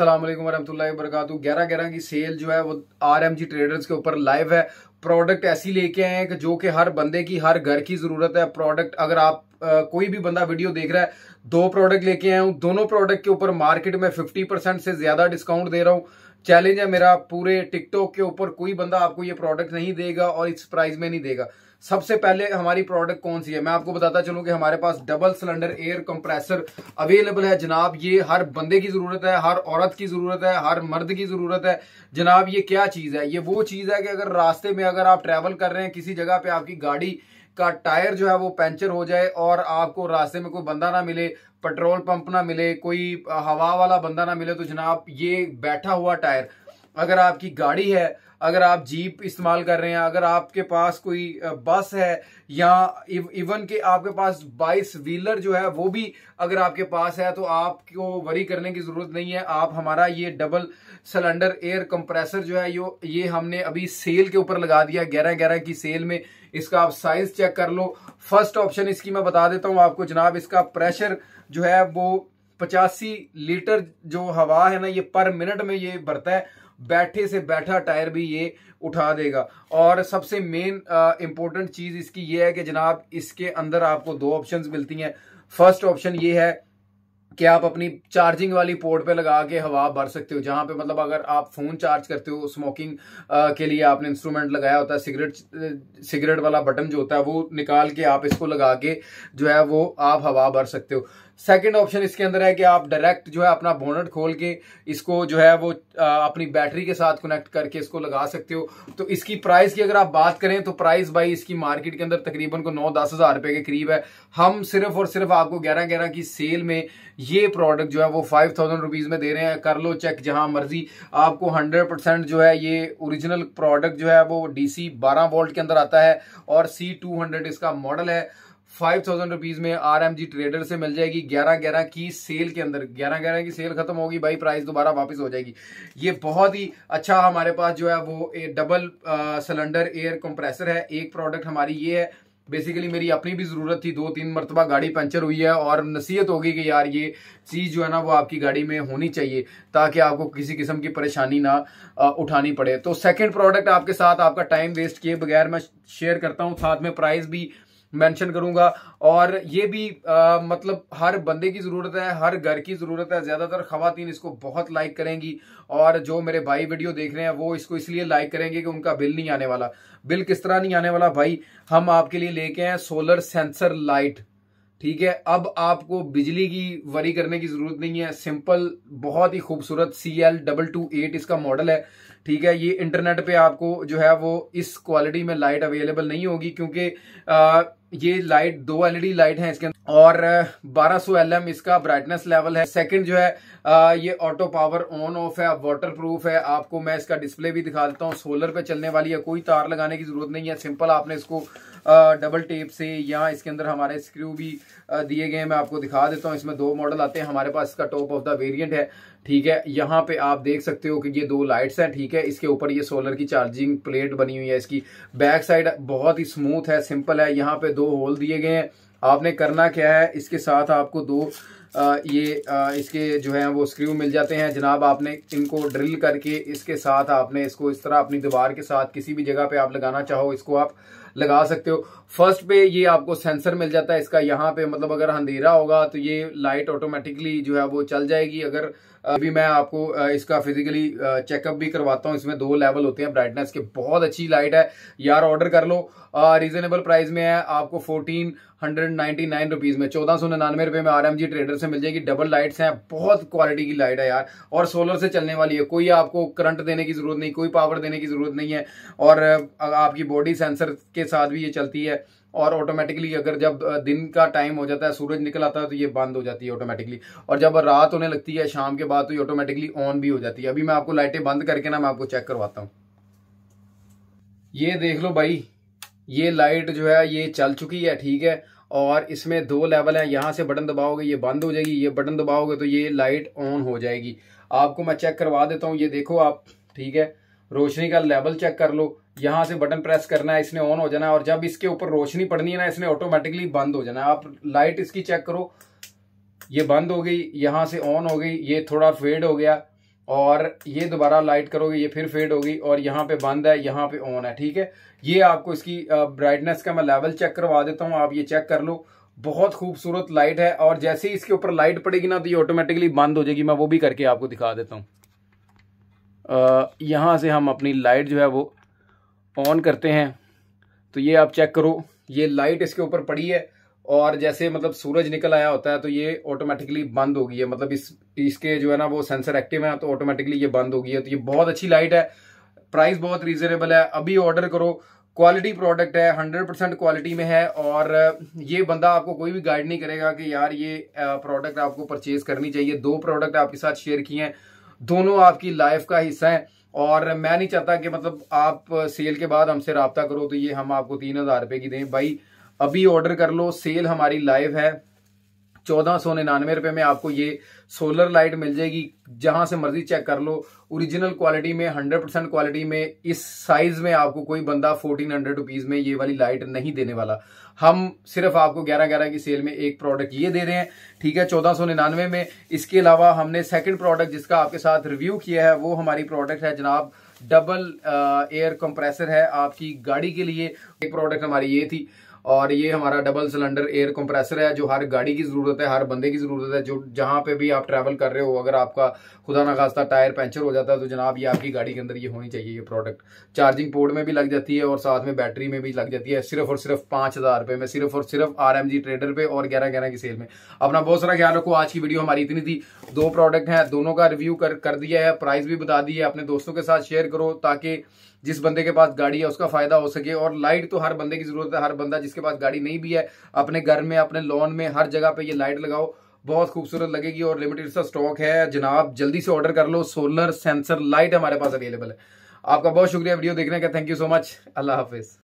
असलम वरहमल वर्क ग्यारह ग्यारह की सेल जो है वो आर एम जी ट्रेडर्स के ऊपर लाइव है प्रोडक्ट ऐसी लेके आए हैं कि जो कि हर बंदे की हर घर की ज़रूरत है प्रोडक्ट अगर आप आ, कोई भी बंदा वीडियो देख रहा है दो प्रोडक्ट लेके आया हूँ दोनों प्रोडक्ट के ऊपर मार्केट में फिफ्टी परसेंट से ज़्यादा डिस्काउंट दे रहा हूँ चैलेंज है मेरा पूरे टिकटॉक के ऊपर कोई बंदा आपको ये प्रोडक्ट नहीं देगा और इस प्राइस में नहीं देगा सबसे पहले हमारी प्रोडक्ट कौन सी है मैं आपको बताता चलूं कि हमारे पास double cylinder air compressor available है जनाब ये हर बंदे की जरूरत है हर औरत की जरूरत है हर मर्द की जरूरत है जनाब ये क्या चीज है ये वो चीज है कि अगर रास्ते में अगर आप ट्रैवल कर रहे हैं किसी जगह पे आपकी गाड़ी का टायर जो है वो पंचर हो जाए और आपको रास्ते में कोई बंदा ना मिले पेट्रोल पंप ना मिले कोई हवा वाला बंदा ना मिले तो जनाब ये बैठा हुआ टायर अगर आपकी गाड़ी है अगर आप जीप इस्तेमाल कर रहे हैं अगर आपके पास कोई बस है या इव, इवन के आपके पास बाईस व्हीलर जो है वो भी अगर आपके पास है तो आपको वरी करने की ज़रूरत नहीं है आप हमारा ये डबल सिलेंडर एयर कंप्रेसर जो है यो ये हमने अभी सेल के ऊपर लगा दिया ग्यारह ग्यारह की सेल में इसका आप साइज चेक कर लो फर्स्ट ऑप्शन इसकी मैं बता देता हूँ आपको जनाब इसका प्रेशर जो है वो पचासी लीटर जो हवा है ना ये पर मिनट में ये भरता है बैठे से बैठा टायर भी ये उठा देगा और सबसे मेन इंपॉर्टेंट चीज़ इसकी ये है कि जनाब इसके अंदर आपको दो ऑप्शंस मिलती हैं फर्स्ट ऑप्शन ये है कि आप अपनी चार्जिंग वाली पोर्ट पे लगा के हवा भर सकते हो जहां पे मतलब अगर आप फोन चार्ज करते हो स्मोकिंग के लिए आपने इंस्ट्रूमेंट लगाया होता है सिगरेट सिगरेट वाला बटन जो होता है वो निकाल के आप इसको लगा के जो है वो आप हवा भर सकते हो सेकंड ऑप्शन इसके अंदर है कि आप डायरेक्ट जो है अपना बोनट खोल के इसको जो है वो अपनी बैटरी के साथ कनेक्ट करके इसको लगा सकते हो तो इसकी प्राइस की अगर आप बात करें तो प्राइस भाई इसकी मार्केट के अंदर तकरीबन को नौ दस हजार रुपए के करीब है हम सिर्फ और सिर्फ आपको ग्यारह ग्यारह की सेल में ये प्रोडक्ट जो है वो फाइव थाउजेंड रुपीज में दे रहे हैं कर लो चेक जहां मर्जी आपको हंड्रेड परसेंट जो है ये ओरिजिनल प्रोडक्ट जो है वो डीसी बारह वोल्ट के अंदर आता है और सी टू हंड्रेड इसका मॉडल है फाइव थाउजेंड रुपीज में आर एम जी ट्रेडर से मिल जाएगी ग्यारह ग्यारह की सेल के अंदर ग्यारह ग्यारह की सेल खत्म होगी भाई प्राइस दोबारा वापस हो जाएगी ये बहुत ही अच्छा हमारे पास जो है वो ए, डबल सिलेंडर एयर कंप्रेसर है एक प्रोडक्ट हमारी ये है बेसिकली मेरी अपनी भी ज़रूरत थी दो तीन मरतबा गाड़ी पंचर हुई है और नसीहत होगी कि यार ये चीज़ जो है ना वो आपकी गाड़ी में होनी चाहिए ताकि आपको किसी किस्म की परेशानी ना उठानी पड़े तो सेकेंड प्रोडक्ट आपके साथ आपका टाइम वेस्ट किए बगैर मैं शेयर करता हूँ साथ में प्राइस भी मेंशन करूंगा और ये भी आ, मतलब हर बंदे की ज़रूरत है हर घर की ज़रूरत है ज़्यादातर खातन इसको बहुत लाइक करेंगी और जो मेरे भाई वीडियो देख रहे हैं वो इसको इसलिए लाइक करेंगे कि उनका बिल नहीं आने वाला बिल किस तरह नहीं आने वाला भाई हम आपके लिए लेके हैं सोलर सेंसर लाइट ठीक है अब आपको बिजली की वरी करने की जरूरत नहीं है सिंपल बहुत ही खूबसूरत C L double two eight इसका मॉडल है ठीक है ये इंटरनेट पे आपको जो है वो इस क्वालिटी में लाइट अवेलेबल नहीं होगी क्योंकि ये लाइट दो एलईडी लाइट है इसके और 1200 सौ इसका ब्राइटनेस लेवल है सेकंड जो है आ, ये ऑटो पावर ऑन ऑफ है वाटर प्रूफ है आपको मैं इसका डिस्प्ले भी दिखा देता हूँ सोलर पे चलने वाली है कोई तार लगाने की जरूरत नहीं है सिंपल आपने इसको आ, डबल टेप से या इसके अंदर हमारे स्क्रू भी दिए गए मैं आपको दिखा देता हूँ इसमें दो मॉडल आते हैं हमारे पास इसका टॉप ऑफ द वेरियंट है ठीक है यहाँ पे आप देख सकते हो कि ये दो लाइट्स हैं ठीक है इसके ऊपर ये सोलर की चार्जिंग प्लेट बनी हुई है इसकी बैक साइड बहुत ही स्मूथ है सिंपल है यहाँ पे दो होल दिए गए हैं आपने करना क्या है इसके साथ आपको दो आ, ये आ, इसके जो है वो स्क्रू मिल जाते हैं जनाब आपने इनको ड्रिल करके इसके साथ आपने इसको इस तरह अपनी दीवार के साथ किसी भी जगह पे आप लगाना चाहो इसको आप लगा सकते हो फर्स्ट पे ये आपको सेंसर मिल जाता है इसका यहाँ पे मतलब अगर अंधेरा होगा तो ये लाइट ऑटोमेटिकली जो है वो चल जाएगी अगर अभी मैं आपको इसका फिजिकली चेकअप भी करवाता हूँ इसमें दो लेवल होते हैं ब्राइटनेस के बहुत अच्छी लाइट है यार ऑर्डर कर लो रीजनेबल प्राइस में है आपको fourteen hundred ninety nine rupees में चौदह सौ निन्यानवे रुपये में आर एम जी ट्रेडर से मिल जाएगी डबल लाइट्स हैं बहुत क्वालिटी की लाइट है यार और सोलर से चलने वाली है कोई आपको करंट देने की ज़रूरत नहीं कोई पावर देने की ज़रूरत नहीं है और आपकी बॉडी सेंसर के साथ भी ये चलती है और ऑटोमेटिकली अगर जब दिन का टाइम हो जाता है सूरज निकल आता है तो ये बंद हो जाती है ऑटोमेटिकली और जब रात होने लगती है शाम के बाद तो ये ऑटोमेटिकली ऑन भी हो जाती है अभी मैं आपको लाइटें बंद करके ना मैं आपको चेक करवाता हूँ ये देख लो भाई ये लाइट जो है ये चल चुकी है ठीक है और इसमें दो लेवल हैं यहाँ से बटन दबाओगे ये बंद हो जाएगी ये बटन दबाओगे तो ये लाइट ऑन हो जाएगी आपको मैं चेक करवा देता हूँ ये देखो आप ठीक है रोशनी का लेवल चेक कर लो यहाँ से बटन प्रेस करना है इसने ऑन हो जाना है और जब इसके ऊपर रोशनी पड़नी है ना इसने ऑटोमेटिकली बंद हो जाना है आप लाइट इसकी चेक करो ये बंद हो गई यहाँ से ऑन हो गई ये थोड़ा फेड हो गया और ये दोबारा लाइट करोगे ये फिर फेड होगी और यहाँ पे बंद है यहाँ पे ऑन है ठीक है ये आपको इसकी ब्राइटनेस का मैं लेवल चेक करवा देता हूँ आप ये चेक कर लो बहुत खूबसूरत लाइट है और जैसे ही इसके ऊपर लाइट पड़ेगी ना तो ये ऑटोमेटिकली बंद हो जाएगी मैं वो भी करके आपको दिखा देता हूँ यहाँ से हम अपनी लाइट जो है वो ऑन करते हैं तो ये आप चेक करो ये लाइट इसके ऊपर पड़ी है और जैसे मतलब सूरज निकल आया होता है तो ये ऑटोमेटिकली बंद हो गई है मतलब इस इसके जो है ना वो सेंसर एक्टिव है तो ऑटोमेटिकली ये बंद हो गई है तो ये बहुत अच्छी लाइट है प्राइस बहुत रीजनेबल है अभी ऑर्डर करो क्वालिटी प्रोडक्ट है हंड्रेड परसेंट क्वालिटी में है और ये बंदा आपको कोई भी गाइड नहीं करेगा कि यार ये प्रोडक्ट आपको परचेज करनी चाहिए दो प्रोडक्ट आपके साथ शेयर किए हैं दोनों आपकी लाइफ का हिस्सा है और मैं नहीं चाहता कि मतलब आप सेल के बाद हमसे रबता करो तो ये हम आपको तीन हज़ार रुपए की दें भाई अभी ऑर्डर कर लो सेल हमारी लाइव है चौदह सौ निन्यानवे रुपये में आपको ये सोलर लाइट मिल जाएगी जहां से मर्जी चेक कर लो ओरिजिनल क्वालिटी में हंड्रेड परसेंट क्वालिटी में इस साइज में आपको कोई बंदा फोर्टीन हंड्रेड रुपीज में ये वाली लाइट नहीं देने वाला हम सिर्फ आपको ग्यारह ग्यारह की सेल में एक प्रोडक्ट ये दे रहे हैं ठीक है चौदह सौ निन्यानवे में इसके अलावा हमने सेकेंड प्रोडक्ट जिसका आपके साथ रिव्यू किया है वो हमारी प्रोडक्ट है जनाब डबल एयर कंप्रेसर है आपकी गाड़ी के लिए एक प्रोडक्ट हमारी ये थी और ये हमारा डबल सिलेंडर एयर कंप्रेसर है जो हर गाड़ी की ज़रूरत है हर बंदे की ज़रूरत है जो जहाँ पे भी आप ट्रैवल कर रहे हो अगर आपका खुदा ना खास्ता टायर पंचर हो जाता है तो जनाब ये आपकी गाड़ी के अंदर ये होनी चाहिए ये प्रोडक्ट चार्जिंग पोर्ट में भी लग जाती है और साथ में बैटरी में भी लग जाती है सिर्फ और सिर्फ पाँच हज़ार में सिर्फ और सिर्फ आर ट्रेडर पर और ग्यारह ग्यारह की सेल में अपना बहुत सारा ख्याल रखो आज की वीडियो हमारी इतनी थी दो प्रोडक्ट हैं दोनों का रिव्यू कर कर दिया है प्राइस भी बता दी है अपने दोस्तों के साथ शेयर करो ताकि जिस बंदे के पास गाड़ी है उसका फायदा हो सके और लाइट तो हर बंदे की जरूरत है हर बंदा जिसके पास गाड़ी नहीं भी है अपने घर में अपने लॉन में हर जगह पे ये लाइट लगाओ बहुत खूबसूरत लगेगी और लिमिटेड सा स्टॉक है जनाब जल्दी से ऑर्डर कर लो सोलर सेंसर लाइट हमारे पास अवेलेबल है आपका बहुत शुक्रिया वीडियो देखने का थैंक यू सो मच अल्लाह हाफिज